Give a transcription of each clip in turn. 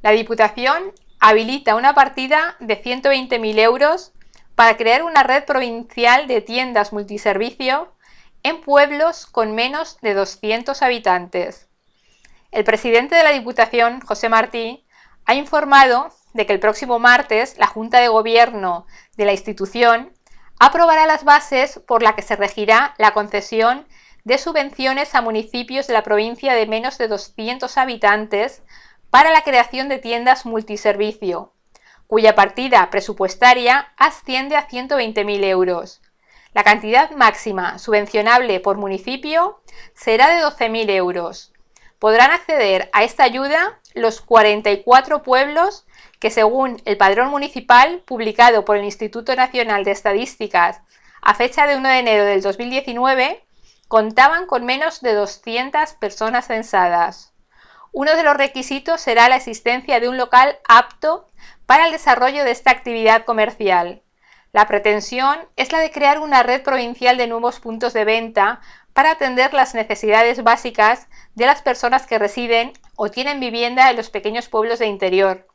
La Diputación habilita una partida de 120.000 euros para crear una red provincial de tiendas multiservicio en pueblos con menos de 200 habitantes. El presidente de la Diputación, José Martí, ha informado de que el próximo martes la Junta de Gobierno de la institución aprobará las bases por las que se regirá la concesión de subvenciones a municipios de la provincia de menos de 200 habitantes para la creación de tiendas multiservicio, cuya partida presupuestaria asciende a 120.000 euros. La cantidad máxima subvencionable por municipio será de 12.000 euros. Podrán acceder a esta ayuda los 44 pueblos que según el padrón municipal publicado por el Instituto Nacional de Estadísticas a fecha de 1 de enero del 2019 contaban con menos de 200 personas censadas. Uno de los requisitos será la existencia de un local apto para el desarrollo de esta actividad comercial. La pretensión es la de crear una red provincial de nuevos puntos de venta para atender las necesidades básicas de las personas que residen o tienen vivienda en los pequeños pueblos de interior.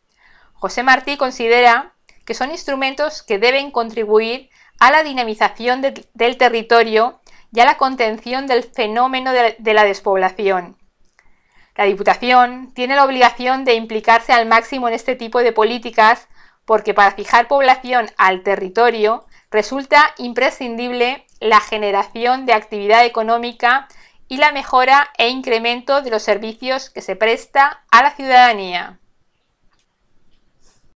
José Martí considera que son instrumentos que deben contribuir a la dinamización del territorio y a la contención del fenómeno de la despoblación. La Diputación tiene la obligación de implicarse al máximo en este tipo de políticas porque para fijar población al territorio resulta imprescindible la generación de actividad económica y la mejora e incremento de los servicios que se presta a la ciudadanía.